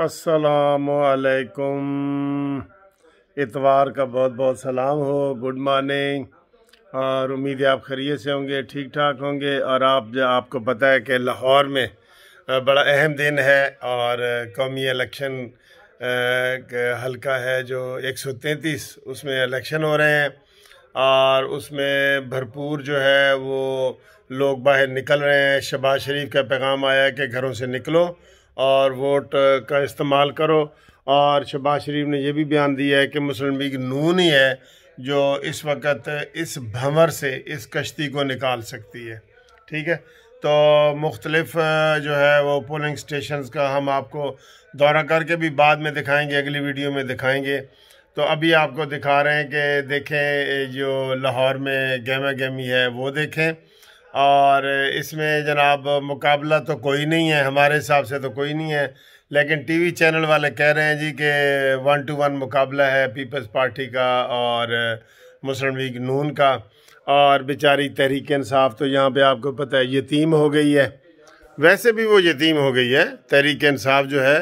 असलकुम इतवार का बहुत बहुत सलाम हो गुड मॉर्निंग और उम्मीद है आप खरीय से होंगे ठीक ठाक होंगे और आप जो आपको पता है कि लाहौर में बड़ा अहम दिन है और कौमी इलेक्शन हल्का है जो 133 उसमें इलेक्शन हो रहे हैं और उसमें भरपूर जो है वो लोग बाहर निकल रहे हैं शबाज शरीफ का पैगाम आया है कि घरों से निकलो और वोट का इस्तेमाल करो और शहबाज शरीफ ने यह भी बयान दिया है कि मुस्लिम लीग नून ही है जो इस वक्त इस भंवर से इस कश्ती को निकाल सकती है ठीक है तो मुख्तलफ़ जो है वो पोलिंग स्टेशंस का हम आपको दौरा करके भी बाद में दिखाएंगे अगली वीडियो में दिखाएंगे तो अभी आपको दिखा रहे हैं कि देखें जो लाहौर में गहमा गेमी है वो देखें और इसमें जनाब मुकाबला तो कोई नहीं है हमारे हिसाब से तो कोई नहीं है लेकिन टीवी चैनल वाले कह रहे हैं जी कि वन टू वन मुकाबला है पीपल्स पार्टी का और मुस्लिम लीग नून का और बेचारी तहरीक इंसाफ तो यहाँ पे आपको पता है यतीम हो गई है वैसे भी वो यतीम हो गई है तहरीक इंसाफ जो है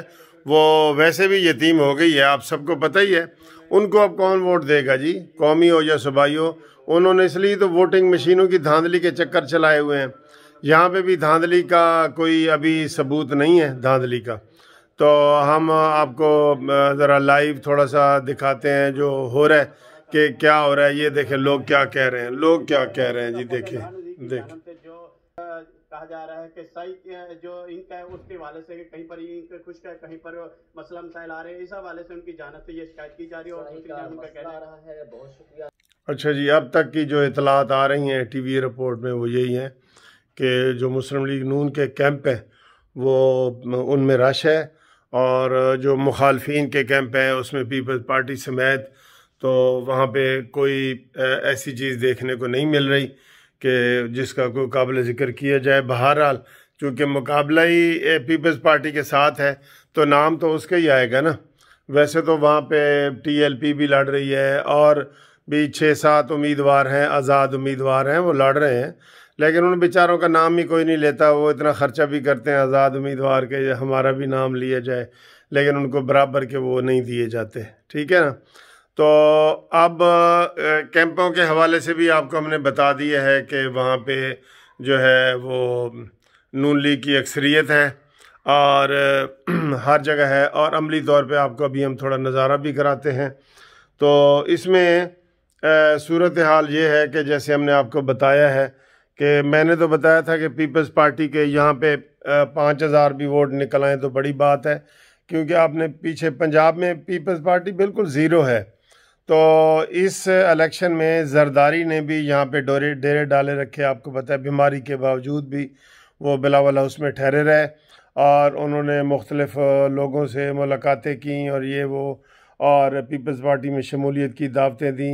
वो वैसे भी यतीम हो गई है आप सबको पता ही है उनको अब कौन वोट देगा जी कौमी हो या सूबाई हो उन्होंने इसलिए तो वोटिंग मशीनों की धांधली के चक्कर चलाए हुए हैं यहाँ पे भी धांधली का कोई अभी सबूत नहीं है धांधली का तो हम आपको ज़रा लाइव थोड़ा सा दिखाते हैं जो हो रहा है कि क्या हो रहा है ये देखें लोग क्या कह रहे हैं लोग क्या कह रहे हैं जी देखें देखें जो कहा जा रहा है कि सही जो इंक है उसके वाले से कहीं पर इंक खुश है कहीं पर मसला मसाइल आ रहे हैं इस हवाले से उनकी जानत से ये शिकायत की जा रही है और दूसरी जानब उनका कह रहा है बहुत शुक्रिया अच्छा जी अब तक की जो इतलात आ रही हैं टी वी रिपोर्ट में वो यही हैं कि जो मुस्लिम लीग नून के कैंप हैं वो उनमें रश है और जो मुखालफन के कैंप हैं उसमें पीपल्स पार्टी समेत तो वहाँ पे कोई ऐसी चीज़ देखने को नहीं मिल रही कि जिसका कोई काबिल ज़िक्र किया जाए बहरहाल चूँकि मुकाबला ही पीपल्स पार्टी के साथ है तो नाम तो उसका ही आएगा ना वैसे तो वहाँ पे टीएलपी भी लड़ रही है और भी छः सात उम्मीदवार हैं आज़ाद उम्मीदवार हैं वो लड़ रहे हैं लेकिन उन बेचारों का नाम ही कोई नहीं लेता वो इतना ख़र्चा भी करते हैं आज़ाद उम्मीदवार के हमारा भी नाम लिया जाए लेकिन उनको बराबर के वो नहीं दिए जाते ठीक है ना तो अब कैंपों के हवाले से भी आपको हमने बता दिया है कि वहाँ पे जो है वो नून लीग की अक्सरियत है और हर जगह है और अमली तौर पे आपको अभी हम थोड़ा नज़ारा भी कराते हैं तो इसमें सूरत हाल ये है कि जैसे हमने आपको बताया है कि मैंने तो बताया था कि पीपल्स पार्टी के यहाँ पे पाँच हज़ार भी वोट निकल आए तो बड़ी बात है क्योंकि आपने पीछे पंजाब में पीपल्स पार्टी बिल्कुल ज़ीरो है तो इस इलेक्शन में जरदारी ने भी यहाँ पे डोरे डेरे डाले रखे आपको पता है बीमारी के बावजूद भी वो बिलावल हाउस में ठहरे रहे और उन्होंने मुख्तलफ़ लोगों से मुलाकातें की और ये वो और पीपल्स पार्टी में शमूलियत की दावतें दी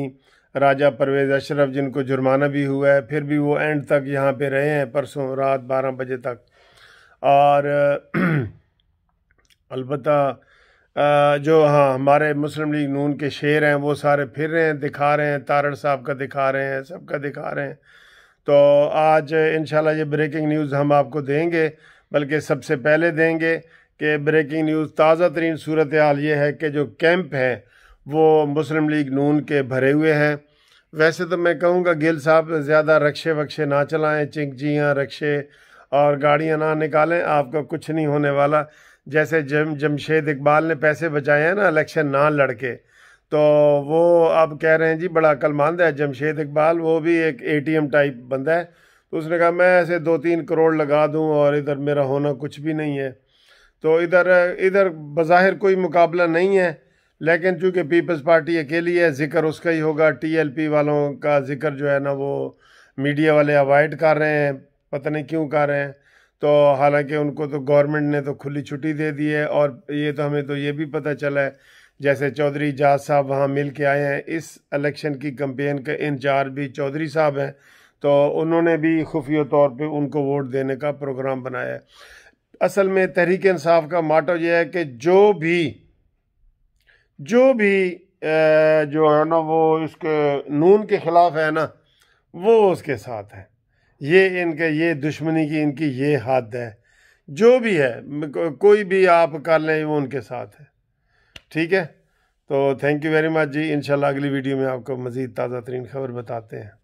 राजा परवेज़ अशरफ जिनको जुर्माना भी हुआ है फिर भी वो एंड तक यहाँ पे रहे हैं परसों रात बारह बजे तक और अलबत् जो हाँ हमारे मुस्लिम लीग नून के शेर हैं वो सारे फिर रहे हैं दिखा रहे हैं तारड़ साहब का दिखा रहे हैं सबका दिखा रहे हैं तो आज इन ये ब्रेकिंग न्यूज़ हम आपको देंगे बल्कि सबसे पहले देंगे कि ब्रेकिंग न्यूज़ ताज़ा तरीन सूरत हाल ये है कि जो कैंप है वो मुस्लिम लीग नून के भरे हुए हैं वैसे तो मैं कहूँगा गिल साहब ज़्यादा रक्शे वक्शे ना चलाएं जियाँ रक्शे और गाड़ियाँ ना निकालें आपका कुछ नहीं होने वाला जैसे जम जमशेद इकबाल ने पैसे बचाए हैं ना इलेक्शन ना लड़के तो वो अब कह रहे हैं जी बड़ा अक्लमंद है जमशेद इकबाल वो भी एक एम टाइप बंदा है तो उसने कहा मैं ऐसे दो तीन करोड़ लगा दूँ और इधर मेरा होना कुछ भी नहीं है तो इधर इधर बज़ाहिर कोई मुकाबला नहीं है लेकिन चूँकि पीपल्स पार्टी अकेली है जिक्र उसका ही होगा टीएलपी वालों का जिक्र जो है ना वो मीडिया वाले अवॉइड कर रहे हैं पता नहीं क्यों कर रहे हैं तो हालांकि उनको तो गवर्नमेंट ने तो खुली छुट्टी दे दी है और ये तो हमें तो ये भी पता चला है जैसे चौधरी जाज साहब वहाँ मिल के आए हैं इस इलेक्शन की कंपेन के इंचार्ज भी चौधरी साहब हैं तो उन्होंने भी खुफिया तौर पे उनको वोट देने का प्रोग्राम बनाया है असल में तहरीक इंसाफ का माटो यह है कि जो भी जो भी जो है ना वो इसके नून के ख़िलाफ़ है ना वो उसके साथ है ये इनके ये दुश्मनी की इनकी ये हद है जो भी है कोई भी आप कर लें वो उनके साथ है ठीक है तो थैंक यू वेरी मच जी इन अगली वीडियो में आपको मज़ीद ताज़ा तरीन खबर बताते हैं